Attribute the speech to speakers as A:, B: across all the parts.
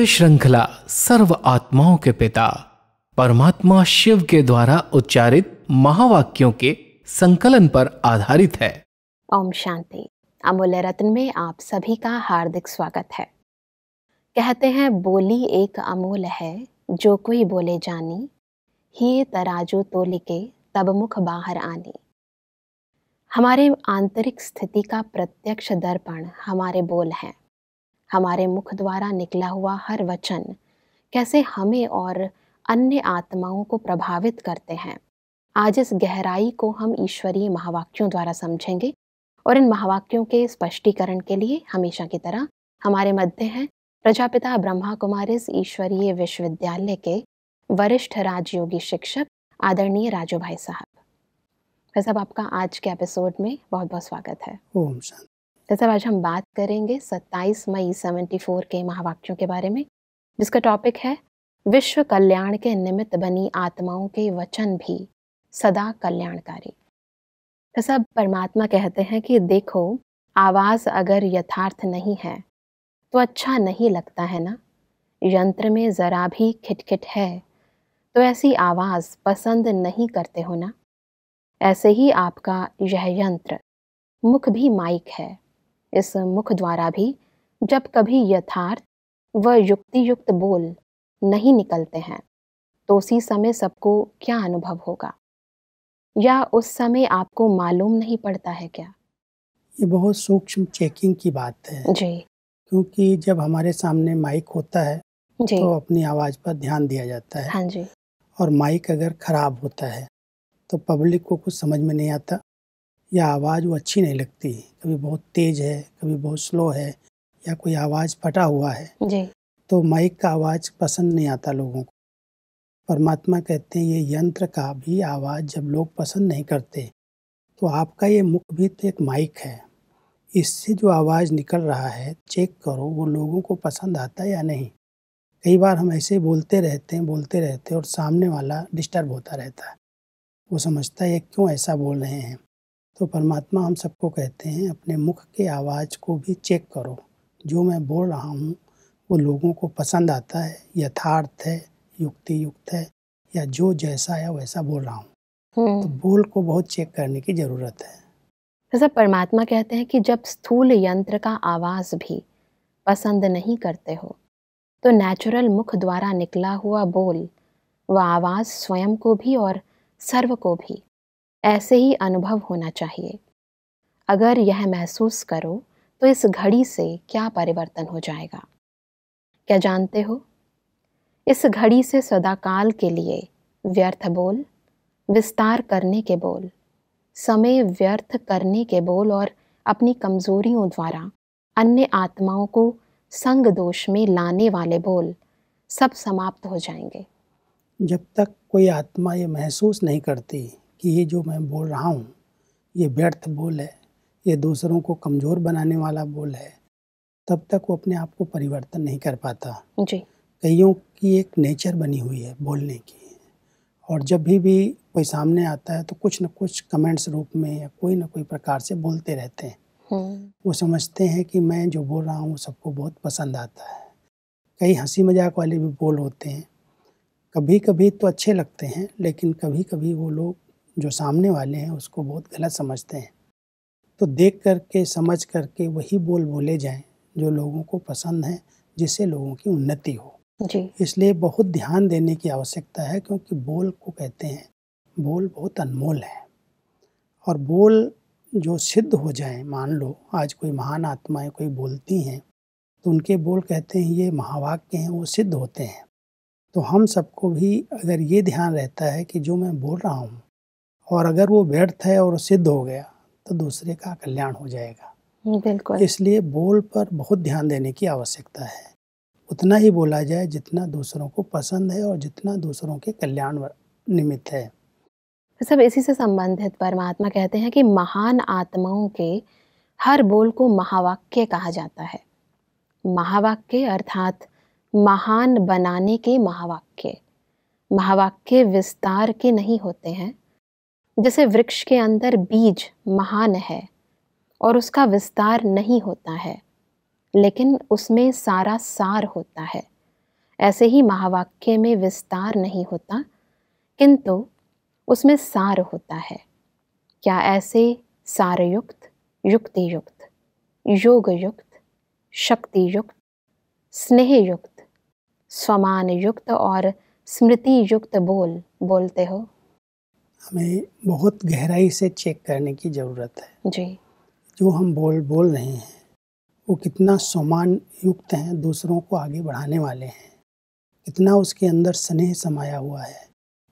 A: ये श्रृंखला सर्व आत्माओं के पिता परमात्मा शिव के द्वारा उच्चारित महावाक्यों के संकलन पर आधारित है
B: ओम शांति अमूल्य रत्न में आप सभी का हार्दिक स्वागत है कहते हैं बोली एक अमूल है जो कोई बोले जानी ही तराजू तो लिखे तब मुख बाहर आनी हमारे आंतरिक स्थिति का प्रत्यक्ष दर्पण हमारे बोल हैं हमारे मुख द्वारा निकला हुआ हर वचन कैसे हमें और अन्य आत्माओं को प्रभावित करते हैं आज इस गहराई को हम ईश्वरीय महावाक्यों द्वारा समझेंगे और इन महावाक्यों के स्पष्टीकरण के लिए हमेशा की तरह हमारे मध्य हैं प्रजापिता ब्रह्मा कुमारिस ईश्वरीय विश्वविद्यालय के वरिष्ठ राजयोगी शिक्षक आदरणीय राजू भाई साहब भाई साहब आपका आज के एपिसोड में बहुत बहुत स्वागत है ओम तो सब आज हम बात करेंगे 27 मई 74 के महावाक्यों के बारे में जिसका टॉपिक है विश्व कल्याण के निमित्त बनी आत्माओं के वचन भी सदा कल्याणकारी तो सब परमात्मा कहते हैं कि देखो आवाज़ अगर यथार्थ नहीं है तो अच्छा नहीं लगता है ना यंत्र में ज़रा भी खिटखिट है तो ऐसी आवाज़ पसंद नहीं करते हो ना ऐसे ही आपका यह यंत्र मुख भी माइक है इस मुख द्वारा भी जब कभी यथार्थ व युक्तियुक्त बोल नहीं निकलते हैं तो उसी समय सबको क्या अनुभव होगा या उस समय आपको मालूम नहीं पड़ता है क्या
A: ये बहुत सूक्ष्म चेकिंग की बात है जी क्योंकि जब हमारे सामने माइक होता है जी। तो अपनी आवाज़ पर ध्यान दिया जाता है हाँ जी और माइक अगर ख़राब होता है तो पब्लिक को कुछ समझ में नहीं आता या आवाज़ वो अच्छी नहीं लगती कभी बहुत तेज़ है कभी बहुत स्लो है या कोई आवाज़ फटा हुआ है जी तो माइक का आवाज़ पसंद नहीं आता लोगों को परमात्मा कहते हैं ये यंत्र का भी आवाज़ जब लोग पसंद नहीं करते तो आपका ये मुख भी तो एक माइक है इससे जो आवाज़ निकल रहा है चेक करो वो लोगों को पसंद आता है या नहीं कई बार हम ऐसे बोलते रहते हैं बोलते रहते हैं और सामने वाला डिस्टर्ब होता रहता है वो समझता है क्यों ऐसा बोल रहे हैं तो परमात्मा हम सबको कहते हैं अपने मुख के आवाज़ को भी चेक करो जो मैं बोल रहा हूँ वो लोगों को पसंद आता है यथार्थ है युक्ति युक्त है या जो जैसा है वैसा बोल रहा हूँ तो हम्म। बोल को बहुत चेक करने की ज़रूरत है
B: जैसा अच्छा, परमात्मा कहते हैं कि जब स्थूल यंत्र का आवाज़ भी पसंद नहीं करते हो तो नेचुरल मुख द्वारा निकला हुआ बोल व आवाज़ स्वयं को भी और सर्व को भी ऐसे ही अनुभव होना चाहिए अगर यह महसूस करो तो इस घड़ी से क्या परिवर्तन हो जाएगा क्या जानते हो इस घड़ी से सदाकाल के लिए व्यर्थ बोल विस्तार करने के बोल समय व्यर्थ करने के बोल और अपनी कमजोरियों द्वारा अन्य आत्माओं को संग दोष में लाने वाले बोल सब समाप्त हो जाएंगे जब तक कोई
A: आत्मा ये महसूस नहीं करती कि ये जो मैं बोल रहा हूँ ये व्यर्थ बोल है ये दूसरों को कमज़ोर बनाने वाला बोल है तब तक वो अपने आप को परिवर्तन नहीं कर पाता जी कईयों की एक नेचर बनी हुई है बोलने की और जब भी भी कोई सामने आता है तो कुछ ना कुछ कमेंट्स रूप में या कोई ना कोई प्रकार से बोलते रहते हैं हम्म। वो समझते हैं कि मैं जो बोल रहा हूँ सबको बहुत पसंद आता है कई हंसी मजाक वाले भी बोल होते हैं कभी कभी तो अच्छे लगते हैं लेकिन कभी कभी वो लोग जो सामने वाले हैं उसको बहुत गलत समझते हैं तो देख करके समझ करके वही बोल बोले जाएं जो लोगों को पसंद है जिससे लोगों की उन्नति हो जी इसलिए बहुत ध्यान देने की आवश्यकता है क्योंकि बोल को कहते हैं बोल बहुत अनमोल है और बोल जो सिद्ध हो जाए मान लो आज कोई महान आत्माएं कोई बोलती हैं तो उनके बोल कहते हैं ये महावाक्य हैं वो सिद्ध होते हैं तो हम सबको भी अगर ये ध्यान रहता है कि जो मैं बोल रहा हूँ और अगर वो व्यर्थ है और सिद्ध हो गया तो दूसरे का कल्याण हो जाएगा बिल्कुल इसलिए बोल पर बहुत ध्यान देने की आवश्यकता है उतना ही बोला जाए जितना दूसरों को पसंद है और जितना दूसरों के कल्याण निमित्त है
B: सब इसी से संबंधित परमात्मा कहते हैं कि महान आत्माओं के हर बोल को महावाक्य कहा जाता है महावाक्य अर्थात महान बनाने के महावाक्य महावाक्य विस्तार के नहीं होते हैं जैसे वृक्ष के अंदर बीज महान है और उसका विस्तार नहीं होता है लेकिन उसमें सारा सार होता है ऐसे ही महावाक्य में विस्तार नहीं होता किंतु उसमें सार होता है क्या ऐसे सारयुक्त युक्ति युक्त योग युक्त शक्ति युक्त और स्मृति युक्त बोल बोलते हो
A: हमें बहुत गहराई से चेक करने की ज़रूरत है जी जो हम बोल बोल रहे हैं वो कितना समान युक्त हैं दूसरों को आगे बढ़ाने वाले हैं कितना उसके अंदर स्नेह समाया हुआ है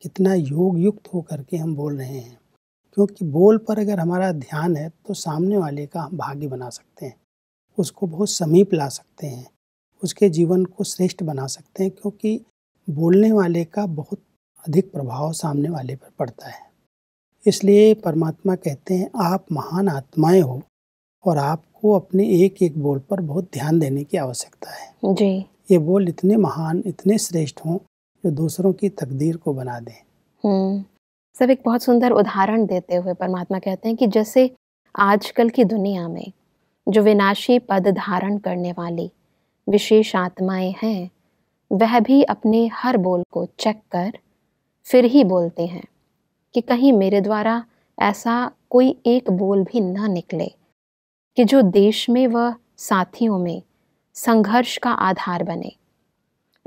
A: कितना योग युक्त होकर के हम बोल रहे हैं क्योंकि बोल पर अगर हमारा ध्यान है तो सामने वाले का हम भाग्य बना सकते हैं उसको बहुत समीप ला सकते हैं उसके जीवन को श्रेष्ठ बना सकते हैं क्योंकि बोलने वाले का बहुत अधिक प्रभाव सामने वाले पर पड़ता है इसलिए परमात्मा कहते हैं आप महान आत्माएं हो और आपको अपने एक एक बोल पर बहुत ध्यान देने की आवश्यकता है जी ये बोल इतने महान इतने श्रेष्ठ हों जो दूसरों की तकदीर को बना दें
B: हम्म। सब एक बहुत सुंदर उदाहरण देते हुए परमात्मा कहते हैं कि जैसे आजकल की दुनिया में जो विनाशी पद धारण करने वाली विशेष आत्माएं हैं वह भी अपने हर बोल को चेक कर फिर ही बोलते हैं कि कहीं मेरे द्वारा ऐसा कोई एक बोल भी न निकले कि जो देश में व साथियों में संघर्ष का आधार बने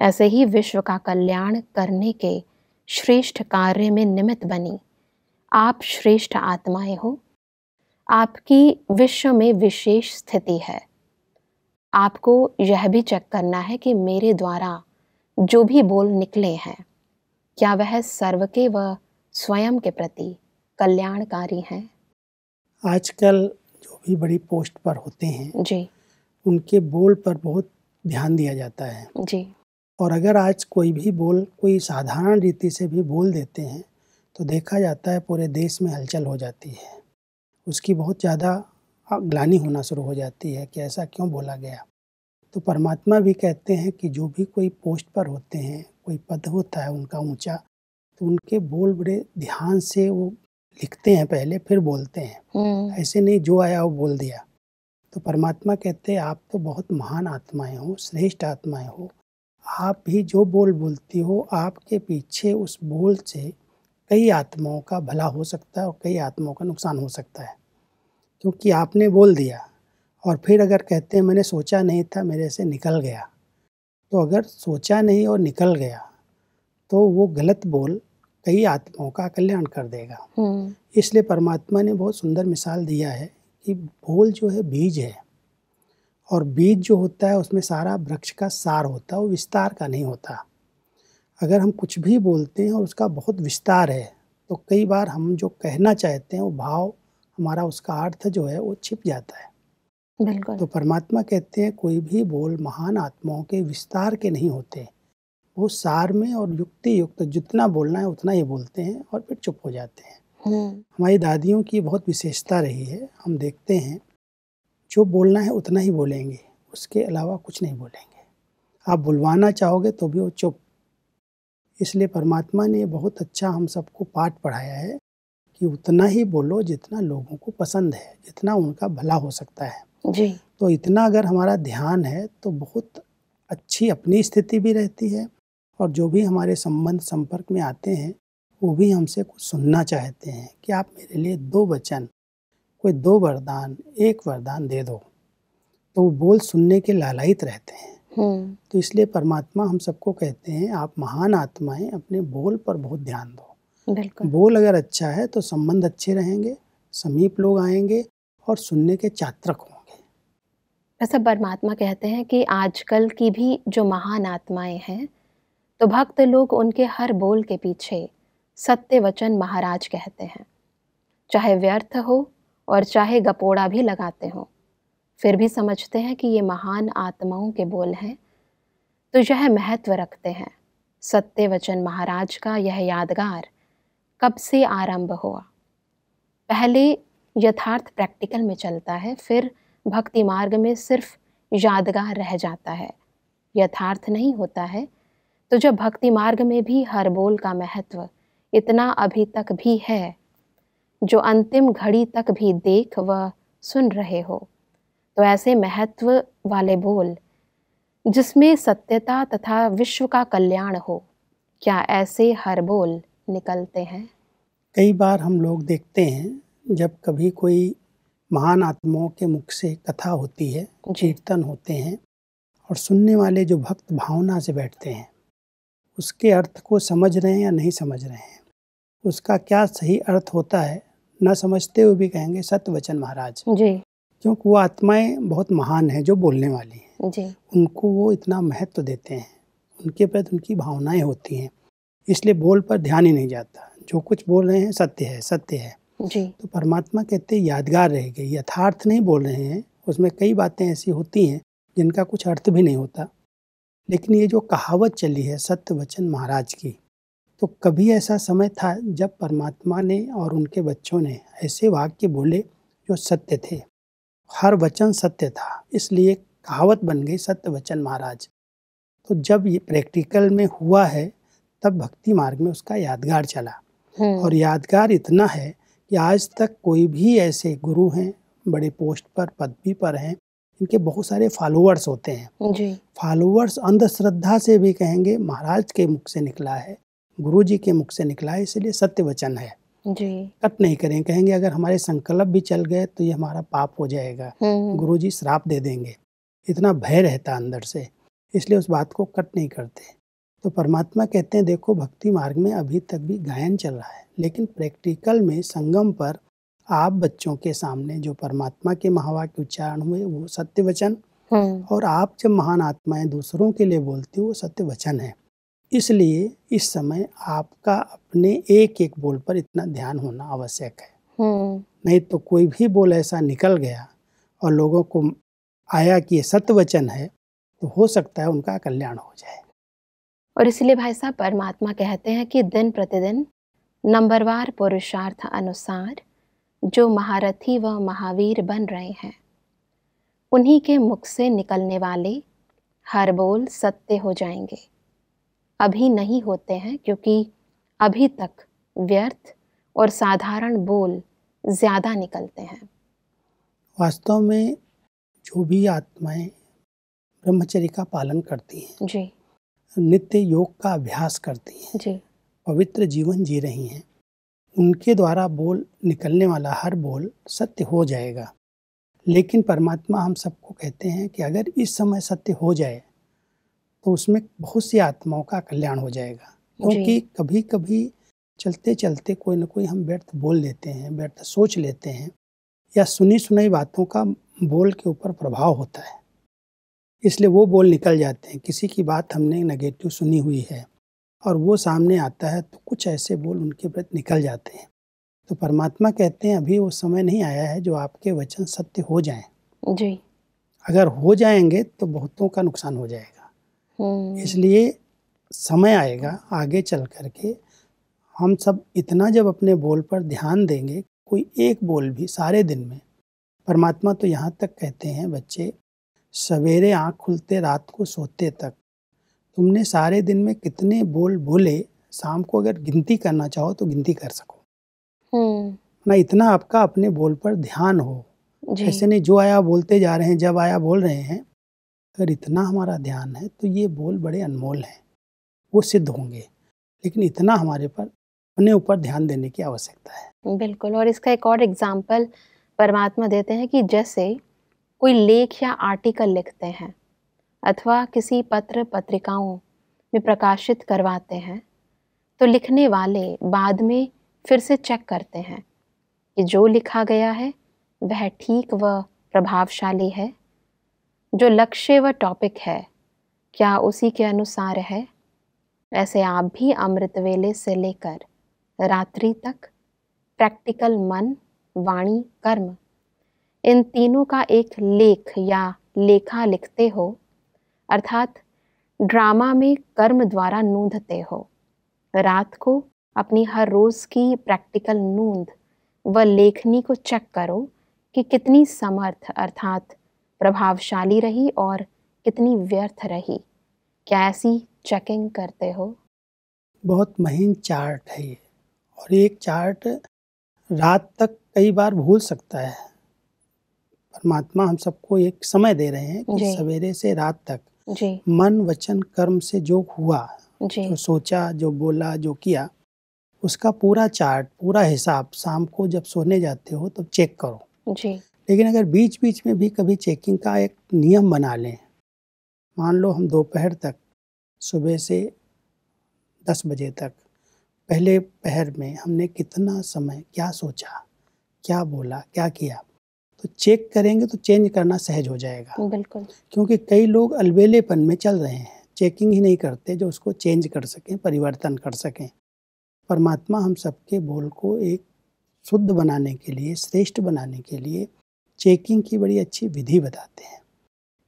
B: ऐसे ही विश्व का कल्याण करने के श्रेष्ठ कार्य में निमित्त बनी आप श्रेष्ठ आत्माएं हो आपकी विश्व में विशेष स्थिति है आपको यह भी चेक करना है कि मेरे द्वारा जो भी बोल निकले हैं क्या वह सर्व के व स्वयं के प्रति कल्याणकारी हैं
A: आजकल जो भी बड़ी पोस्ट पर होते हैं जी उनके बोल पर बहुत ध्यान दिया जाता है जी और अगर आज कोई भी बोल कोई साधारण रीति से भी बोल देते हैं तो देखा जाता है पूरे देश में हलचल हो जाती है उसकी बहुत ज़्यादा ग्लानी होना शुरू हो जाती है कि ऐसा क्यों बोला गया तो परमात्मा भी कहते हैं कि जो भी कोई पोस्ट पर होते हैं कोई पद होता है उनका ऊंचा तो उनके बोल बड़े ध्यान से वो लिखते हैं पहले फिर बोलते हैं हम्म। ऐसे नहीं जो आया वो बोल दिया तो परमात्मा कहते हैं आप तो बहुत महान आत्माएं हो श्रेष्ठ आत्माएं हो आप भी जो बोल बोलती हो आपके पीछे उस बोल से कई आत्माओं का भला हो सकता है और कई आत्माओं का नुकसान हो सकता है क्योंकि आपने बोल दिया और फिर अगर कहते हैं मैंने सोचा नहीं था मेरे से निकल गया तो अगर सोचा नहीं और निकल गया तो वो गलत बोल कई आत्माओं का कल्याण कर देगा हम्म। इसलिए परमात्मा ने बहुत सुंदर मिसाल दिया है कि बोल जो है बीज है और बीज जो होता है उसमें सारा वृक्ष का सार होता है वो विस्तार का नहीं होता अगर हम कुछ भी बोलते हैं और उसका बहुत विस्तार है तो कई बार हम जो कहना चाहते हैं वो भाव हमारा उसका अर्थ जो है वो छिप जाता है बिल्कुल तो परमात्मा कहते हैं कोई भी बोल महान आत्माओं के विस्तार के नहीं होते वो सार में और युक्ति युक्त जितना बोलना है उतना ही बोलते हैं और फिर चुप हो जाते हैं हम्म। हमारी दादियों की बहुत विशेषता रही है हम देखते हैं जो बोलना है उतना ही बोलेंगे उसके अलावा कुछ नहीं बोलेंगे आप बुलवाना चाहोगे तो भी वो चुप इसलिए परमात्मा ने बहुत अच्छा हम सबको पाठ पढ़ाया है कि उतना ही बोलो जितना लोगों को पसंद है जितना उनका भला हो सकता है जी तो इतना अगर हमारा ध्यान है तो बहुत अच्छी अपनी स्थिति भी रहती है और जो भी हमारे संबंध संपर्क में आते हैं वो भी हमसे कुछ सुनना चाहते हैं कि आप मेरे लिए दो वचन कोई दो वरदान एक वरदान दे दो तो वो बोल सुनने के लालयित रहते हैं हम्म। तो इसलिए परमात्मा हम सबको कहते हैं आप महान आत्माएं अपने बोल पर बहुत ध्यान
B: दो
A: बोल अगर अच्छा है तो संबंध अच्छे रहेंगे समीप लोग आएंगे और सुनने के चात्रक हों
B: ऐसा परमात्मा कहते हैं कि आजकल की भी जो महान आत्माएं हैं तो भक्त लोग उनके हर बोल के पीछे सत्य वचन महाराज कहते हैं चाहे व्यर्थ हो और चाहे गपोड़ा भी लगाते हों फिर भी समझते हैं कि ये महान आत्माओं के बोल हैं तो यह महत्व रखते हैं सत्य वचन महाराज का यह यादगार कब से आरंभ हुआ पहले यथार्थ प्रैक्टिकल में चलता है फिर भक्ति मार्ग में सिर्फ यादगार रह जाता है यथार्थ नहीं होता है तो जब भक्ति मार्ग में भी हर बोल का महत्व इतना अभी तक भी है जो अंतिम घड़ी तक भी देख व सुन रहे हो तो ऐसे महत्व वाले बोल जिसमें सत्यता तथा विश्व का कल्याण हो क्या ऐसे हर बोल निकलते हैं
A: कई बार हम लोग देखते हैं जब कभी कोई महान आत्माओं के मुख से कथा होती है कीर्तन होते हैं और सुनने वाले जो भक्त भावना से बैठते हैं उसके अर्थ को समझ रहे हैं या नहीं समझ रहे हैं उसका क्या सही अर्थ होता है न समझते हुए भी कहेंगे सत्य वचन महाराज जी क्योंकि वो आत्माएं बहुत महान हैं जो बोलने वाली हैं जी उनको वो इतना महत्व देते हैं उनके प्रति उनकी भावनाएं होती हैं इसलिए बोल पर ध्यान ही नहीं जाता जो कुछ बोल रहे हैं सत्य है सत्य है जी तो परमात्मा कहते यादगार रहेगी यथार्थ नहीं बोल रहे हैं उसमें कई बातें ऐसी होती हैं जिनका कुछ अर्थ भी नहीं होता लेकिन ये जो कहावत चली है सत्य वचन महाराज की तो कभी ऐसा समय था जब परमात्मा ने और उनके बच्चों ने ऐसे वाक्य बोले जो सत्य थे हर वचन सत्य था इसलिए कहावत बन गई सत्य वचन महाराज तो जब ये प्रैक्टिकल में हुआ है तब भक्ति मार्ग में उसका यादगार चला हम्म। और यादगार इतना है कि आज तक कोई भी ऐसे गुरु हैं बड़े पोस्ट पर पदवी पर हैं इनके बहुत सारे फॉलोअर्स होते हैं जी फॉलोअर्स अंधश्रद्धा से भी कहेंगे महाराज के मुख से निकला है गुरु जी के मुख से निकला है इसलिए सत्य वचन है जी कट नहीं करें कहेंगे अगर हमारे संकल्प भी चल गए तो ये हमारा पाप हो जाएगा हम्म। गुरु जी श्राप दे देंगे इतना भय रहता अंदर से इसलिए उस बात को कट नहीं करते तो परमात्मा कहते हैं देखो भक्ति मार्ग में अभी तक भी गायन चल रहा है लेकिन प्रैक्टिकल में संगम पर आप बच्चों के सामने जो परमात्मा के महावाक्य उच्चारण हुए वो सत्य वचन हम्म। और आप जब महान आत्माएं दूसरों के लिए बोलते हो वो सत्य वचन है इसलिए इस समय आपका अपने एक एक बोल पर इतना ध्यान होना आवश्यक है हम्म। नहीं तो कोई भी बोल ऐसा निकल गया और लोगों को आया कि ये सत्य वचन है तो हो सकता है उनका कल्याण हो जाए
B: और इसलिए भाई साहब परमात्मा कहते हैं कि दिन प्रतिदिन नंबरवार पुरुषार्थ अनुसार जो महारथी व महावीर बन रहे हैं उन्हीं के मुख से निकलने वाले हर बोल सत्य हो जाएंगे अभी नहीं होते हैं क्योंकि अभी तक व्यर्थ और साधारण बोल ज़्यादा निकलते हैं
A: वास्तव में जो भी आत्माएं ब्रह्मचर्य का पालन करती हैं जी नित्य योग का अभ्यास करती हैं पवित्र जीवन जी रही हैं उनके द्वारा बोल निकलने वाला हर बोल सत्य हो जाएगा लेकिन परमात्मा हम सबको कहते हैं कि अगर इस समय सत्य हो जाए तो उसमें बहुत सी आत्माओं का कल्याण हो जाएगा क्योंकि कभी कभी चलते चलते कोई ना कोई हम व्यर्थ बोल देते हैं व्यर्थ सोच लेते हैं या सुनी सुनाई बातों का बोल के ऊपर प्रभाव होता है इसलिए वो बोल निकल जाते हैं किसी की बात हमने नेगेटिव सुनी हुई है और वो सामने आता है तो कुछ ऐसे बोल उनके प्रति निकल जाते हैं तो परमात्मा कहते हैं अभी वो समय नहीं आया है जो आपके वचन सत्य हो जाएं जी अगर हो जाएंगे तो बहुतों का नुकसान हो जाएगा हम्म। इसलिए समय आएगा आगे चल कर के हम सब इतना जब अपने बोल पर ध्यान देंगे कोई एक बोल भी सारे दिन में परमात्मा तो यहाँ तक कहते हैं बच्चे सवेरे आँख खुलते रात को सोते तक तुमने सारे दिन में कितने बोल बोले शाम को अगर गिनती करना चाहो तो गिनती कर सको हम्म। ना इतना आपका अपने बोल पर ध्यान हो जैसे नहीं जो आया बोलते जा रहे हैं जब आया बोल रहे हैं अगर इतना हमारा ध्यान है तो ये बोल बड़े अनमोल हैं वो सिद्ध होंगे लेकिन इतना हमारे पर अपने ऊपर ध्यान देने की आवश्यकता
B: है बिल्कुल और इसका एक और एग्जाम्पल परमात्मा देते हैं कि जैसे कोई लेख या आर्टिकल लिखते हैं अथवा किसी पत्र पत्रिकाओं में प्रकाशित करवाते हैं तो लिखने वाले बाद में फिर से चेक करते हैं कि जो लिखा गया है वह ठीक व प्रभावशाली है जो लक्ष्य व टॉपिक है क्या उसी के अनुसार है ऐसे आप भी अमृत वेले से लेकर रात्रि तक प्रैक्टिकल मन वाणी कर्म इन तीनों का एक लेख या लेखा लिखते हो अर्थात ड्रामा में कर्म द्वारा नूंधते हो रात को अपनी हर रोज़ की प्रैक्टिकल नूंद व लेखनी को चेक करो कि कितनी समर्थ अर्थात प्रभावशाली रही और कितनी व्यर्थ रही क्या ऐसी चेकिंग करते हो
A: बहुत महीन चार्ट है ये और एक चार्ट रात तक कई बार भूल सकता है परमात्मा हम सबको एक समय दे रहे हैं कि सवेरे से रात तक जी। मन वचन कर्म से जो हुआ जी। जो सोचा जो बोला जो किया उसका पूरा चार्ट पूरा हिसाब शाम को जब सोने जाते हो तब तो चेक करो जी। लेकिन अगर बीच बीच में भी कभी चेकिंग का एक नियम बना लें मान लो हम दोपहर तक सुबह से दस बजे तक पहले पहर में हमने कितना समय क्या सोचा क्या बोला क्या किया तो चेक करेंगे तो चेंज करना सहज हो जाएगा बिल्कुल क्योंकि कई लोग अलबेलेपन में चल रहे हैं चेकिंग ही नहीं करते जो उसको चेंज कर सकें परिवर्तन कर सकें परमात्मा हम सबके बोल को एक शुद्ध बनाने के लिए श्रेष्ठ बनाने के लिए चेकिंग की बड़ी अच्छी विधि बताते हैं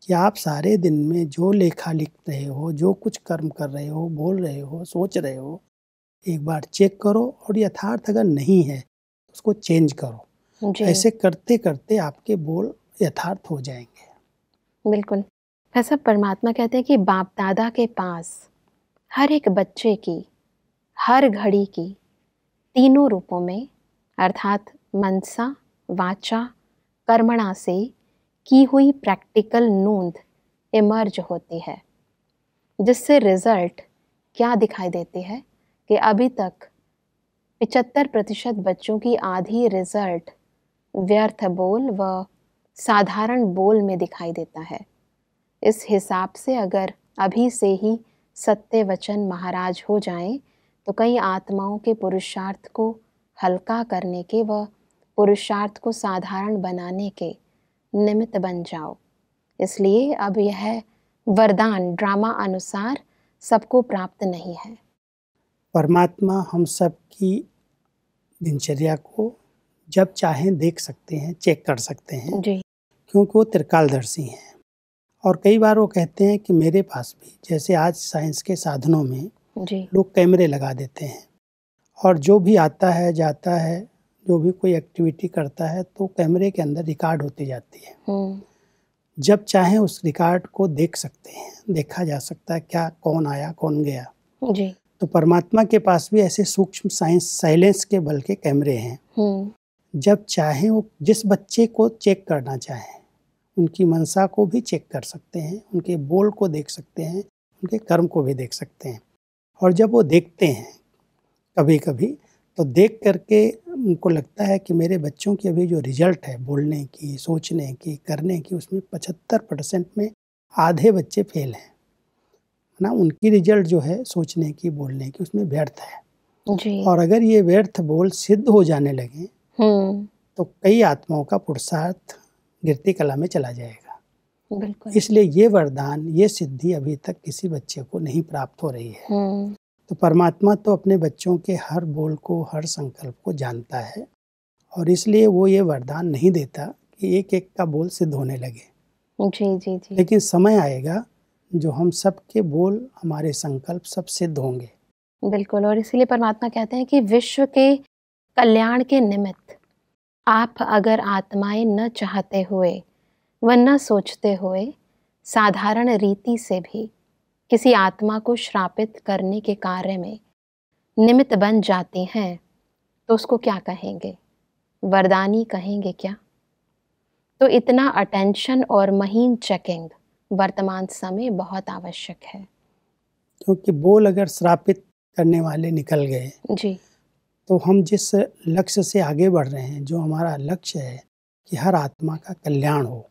A: कि आप सारे दिन में जो लेखा लिख रहे हो जो कुछ कर्म कर रहे हो बोल रहे हो सोच रहे हो एक बार चेक करो और यथार्थ अगर नहीं है उसको चेंज करो ऐसे करते करते आपके बोल यथार्थ हो जाएंगे
B: बिल्कुल ऐसा परमात्मा कहते हैं कि बाप दादा के पास हर एक बच्चे की हर घड़ी की तीनों रूपों में अर्थात मनसा वाचा कर्मणा से की हुई प्रैक्टिकल नोंद इमर्ज होती है जिससे रिजल्ट क्या दिखाई देती है कि अभी तक पिचत्तर प्रतिशत बच्चों की आधी रिजल्ट व्यर्थ बोल व साधारण बोल में दिखाई देता है इस हिसाब से अगर अभी से ही सत्य वचन महाराज हो जाएं, तो कई आत्माओं के पुरुषार्थ को हल्का करने के व पुरुषार्थ को साधारण बनाने के निमित्त बन जाओ इसलिए अब यह वरदान ड्रामा अनुसार सबको प्राप्त नहीं है
A: परमात्मा हम सब की दिनचर्या को जब चाहें देख सकते हैं चेक कर सकते हैं जी क्योंकि वो त्रिकालदर्शी हैं और कई बार वो कहते हैं कि मेरे पास भी जैसे आज साइंस के साधनों में जी लोग कैमरे लगा देते हैं और जो भी आता है जाता है जो भी कोई एक्टिविटी करता है तो कैमरे के अंदर रिकॉर्ड होती जाती
B: है हम्म।
A: जब चाहें उस रिकॉर्ड को देख सकते हैं देखा जा सकता है क्या कौन आया कौन गया जी तो परमात्मा के पास भी ऐसे सूक्ष्म साइंस साइलेंस के बल के कैमरे हैं हम्म। जब चाहें वो जिस बच्चे को चेक करना चाहें उनकी मनसा को भी चेक कर सकते हैं उनके बोल को देख सकते हैं उनके कर्म को भी देख सकते हैं और जब वो देखते हैं कभी कभी तो देख करके उनको लगता है कि मेरे बच्चों की अभी जो रिजल्ट है बोलने की सोचने की करने की उसमें पचहत्तर परसेंट में आधे बच्चे फेल हैं ना उनकी रिजल्ट जो है सोचने की बोलने की उसमें व्यर्थ
B: है और
A: अगर ये व्यर्थ बोल सिद्ध हो जाने लगे हम्म। तो कई आत्माओं का पुरुषार्थ गिरती कला में चला जाएगा
B: बिल्कुल इसलिए
A: ये वरदान ये सिद्धि अभी तक किसी बच्चे को नहीं प्राप्त हो रही है हम्म। तो परमात्मा तो अपने बच्चों के हर बोल को हर संकल्प को जानता है और इसलिए वो ये वरदान नहीं देता कि एक एक का बोल सिद्ध होने लगे
B: जी जी जी लेकिन
A: समय आएगा जो हम सब के बोल हमारे संकल्प सब सिद्ध होंगे
B: बिल्कुल और इसीलिए परमात्मा कहते हैं कि विश्व के कल्याण के निमित्त आप अगर आत्माएं न चाहते हुए व न सोचते हुए साधारण रीति से भी किसी आत्मा को श्रापित करने के कार्य में निमित्त बन जाती हैं तो उसको क्या कहेंगे वरदानी कहेंगे क्या तो इतना अटेंशन और महीन चेकिंग वर्तमान समय बहुत आवश्यक है
A: क्योंकि बोल अगर श्रापित करने वाले निकल गए जी तो हम जिस लक्ष्य से आगे बढ़ रहे हैं जो हमारा लक्ष्य है कि हर आत्मा का कल्याण हो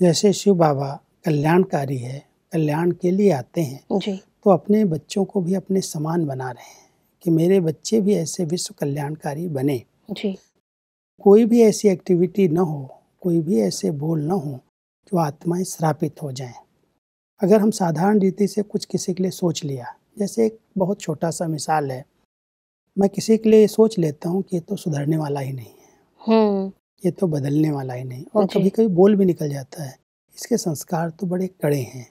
A: जैसे शिव बाबा कल्याणकारी है कल्याण के लिए आते हैं जी। तो अपने बच्चों को भी अपने समान बना रहे हैं कि मेरे बच्चे भी ऐसे विश्व कल्याणकारी बने जी। कोई भी ऐसी एक्टिविटी न हो कोई भी ऐसे बोल न हो जो आत्माएं श्रापित हो जाएं अगर हम साधारण रीति से कुछ किसी के लिए सोच लिया जैसे एक बहुत छोटा सा मिसाल है मैं किसी के लिए सोच लेता हूँ कि ये तो सुधरने वाला ही नहीं है हम्म। ये तो बदलने वाला ही नहीं और कभी कभी बोल भी निकल जाता है इसके संस्कार तो बड़े कड़े हैं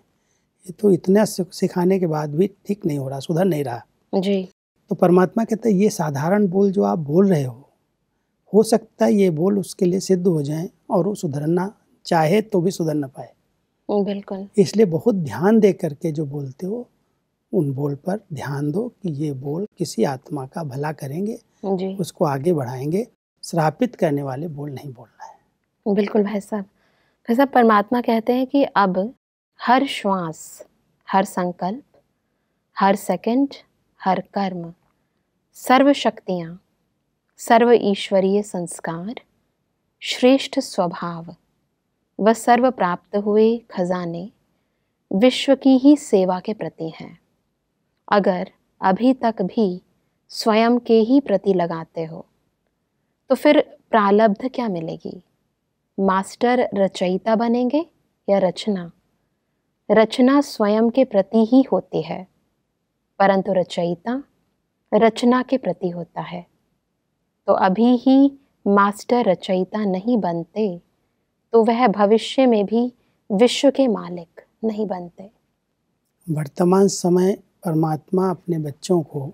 A: ये तो इतना सिखाने के बाद भी ठीक नहीं हो रहा सुधर नहीं रहा जी तो परमात्मा कहते हैं ये साधारण बोल जो आप बोल रहे हो हो सकता है ये बोल उसके लिए सिद्ध हो जाए और वो सुधरना चाहे तो भी सुधर ना पाए बिल्कुल इसलिए बहुत ध्यान दे करके जो बोलते हो उन बोल पर ध्यान दो कि ये बोल किसी आत्मा का भला करेंगे जी। उसको आगे बढ़ाएंगे श्रापित करने वाले बोल नहीं बोलना
B: है बिल्कुल भाई साहब भाई साहब परमात्मा कहते हैं कि अब हर श्वास हर संकल्प हर सेकंड, हर कर्म सर्व शक्तियाँ सर्व ईश्वरीय संस्कार श्रेष्ठ स्वभाव व सर्व प्राप्त हुए खजाने विश्व की ही सेवा के प्रति हैं अगर अभी तक भी स्वयं के ही प्रति लगाते हो तो फिर प्रालब्ध क्या मिलेगी मास्टर रचयिता बनेंगे या रचना रचना स्वयं के प्रति ही होती है परंतु रचयिता रचना के प्रति होता है तो अभी ही मास्टर रचयिता नहीं बनते तो वह भविष्य में भी विश्व के मालिक नहीं बनते
A: वर्तमान समय परमात्मा अपने बच्चों को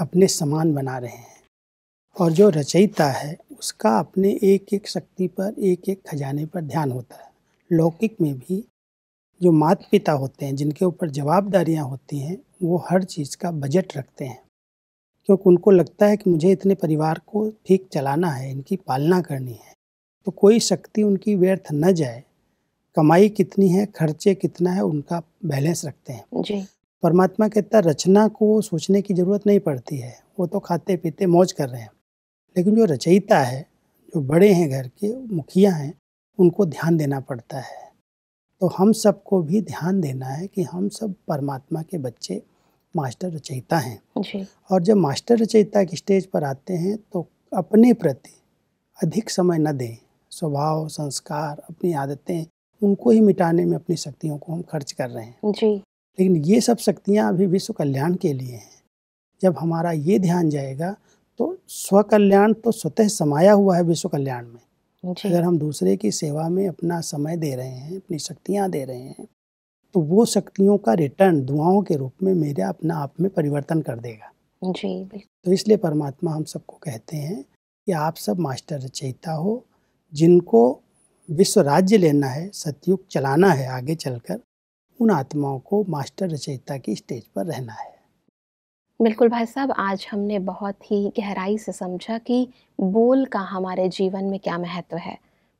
A: अपने समान बना रहे हैं और जो रचयिता है उसका अपने एक एक शक्ति पर एक एक खजाने पर ध्यान होता है लौकिक में भी जो माता पिता होते हैं जिनके ऊपर जवाबदारियां होती हैं वो हर चीज़ का बजट रखते हैं क्योंकि उनको लगता है कि मुझे इतने परिवार को ठीक चलाना है इनकी पालना करनी है तो कोई शक्ति उनकी व्यर्थ न जाए कमाई कितनी है खर्चे कितना है उनका बैलेंस रखते हैं जी परमात्मा कहता रचना को सोचने की ज़रूरत नहीं पड़ती है वो तो खाते पीते मौज कर रहे हैं लेकिन जो रचयिता है जो बड़े हैं घर के मुखिया हैं उनको ध्यान देना पड़ता है तो हम सबको भी ध्यान देना है कि हम सब परमात्मा के बच्चे मास्टर रचयिता हैं और जब मास्टर रचयिता के स्टेज पर आते हैं तो अपने प्रति अधिक समय न दें स्वभाव संस्कार अपनी आदतें उनको ही मिटाने में अपनी शक्तियों को हम खर्च कर रहे हैं जी लेकिन ये सब शक्तियाँ अभी विश्व कल्याण के लिए हैं जब हमारा ये ध्यान जाएगा तो स्वकल्याण तो स्वतः समाया हुआ है विश्व कल्याण में अगर हम दूसरे की सेवा में अपना समय दे रहे हैं अपनी शक्तियाँ दे रहे हैं तो वो शक्तियों का रिटर्न दुआओं के रूप में मेरे अपना आप में परिवर्तन कर देगा जी तो इसलिए परमात्मा हम सबको कहते हैं कि आप सब मास्टर रचयिता हो जिनको विश्व राज्य लेना है सतयुग चलाना है आगे चलकर उन आत्माओं को मास्टर रचयिता की स्टेज पर रहना है
B: बिल्कुल भाई साहब आज हमने बहुत ही गहराई से समझा कि बोल का हमारे जीवन में क्या महत्व है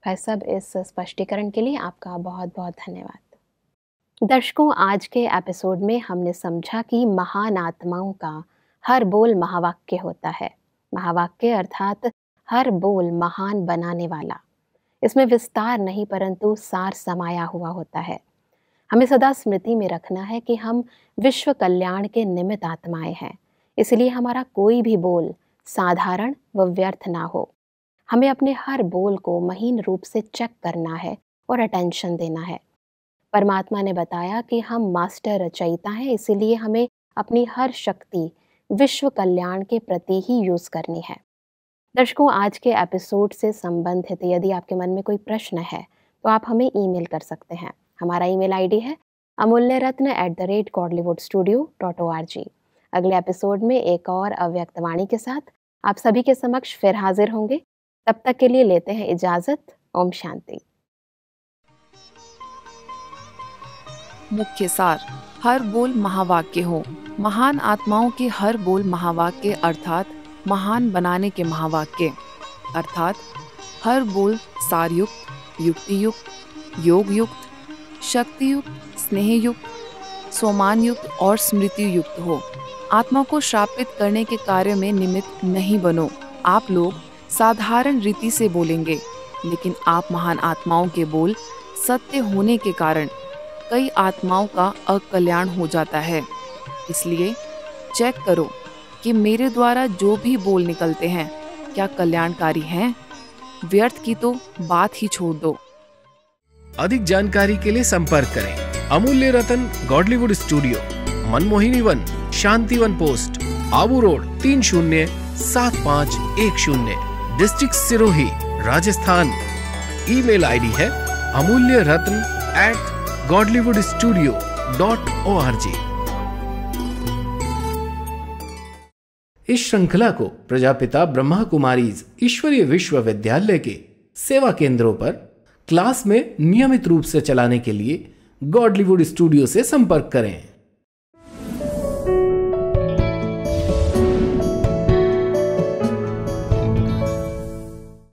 B: भाई साहब इस स्पष्टीकरण के लिए आपका बहुत बहुत धन्यवाद दर्शकों आज के एपिसोड में हमने समझा कि महान आत्माओं का हर बोल महावाक्य होता है महावाक्य अर्थात हर बोल महान बनाने वाला इसमें विस्तार नहीं परंतु सार समाया हुआ होता है हमें सदा स्मृति में रखना है कि हम विश्व कल्याण के निमित्त आत्माएं हैं इसलिए हमारा कोई भी बोल साधारण व व्यर्थ ना हो हमें अपने हर बोल को महीन रूप से चेक करना है और अटेंशन देना है परमात्मा ने बताया कि हम मास्टर रचयिता हैं इसीलिए हमें अपनी हर शक्ति विश्व कल्याण के प्रति ही यूज़ करनी है दर्शकों आज के एपिसोड से संबंधित यदि आपके मन में कोई प्रश्न है तो आप हमें ईमेल कर सकते हैं हमारा ईमेल आईडी है Amulya Ratna at the rate Godlywood studio dot O R G अगले एपिसोड में एक और अव्यक्तवाणी के साथ आप सभी के समक्ष फिर हाजिर होंगे तब तक के लिए लेते हैं इजाजत ओम शांति मुख्य सार हर बोल महावाक्य हो महान आत्माओं के हर बोल महावाक्य अर्थात महान बनाने के महावाक्य अर्थात हर बोल सारयुक्त युक्तियुक्त योग युक्त शक्तियुक्त स्नेहयुक्त स्नेह युक्त और स्मृति युक्त हो आत्मा को श्रापित करने के कार्य में निमित्त नहीं बनो आप लोग साधारण रीति से बोलेंगे लेकिन आप महान आत्माओं के बोल सत्य होने के कारण कई आत्माओं का अकल्याण हो जाता है इसलिए चेक करो कि मेरे द्वारा जो भी बोल निकलते हैं क्या कल्याणकारी हैं व्यर्थ की तो बात ही छोड़ दो
A: अधिक जानकारी के लिए संपर्क करें Amulya Ratan Godlywood studio Manmohini Van Shanti Van post Abu road तीन शून्य सात पाँच एक शून्य district Sirohi Rajasthan email ID है Amulya Ratna at Godlywood studio dot O R G इस श्रृंखला को प्रजापिता ब्रह्मा कुमारी ईश्वरीय विश्वविद्यालय के सेवा केंद्रों पर क्लास में नियमित रूप से चलाने के लिए गॉडलीवुड स्टूडियो से संपर्क करें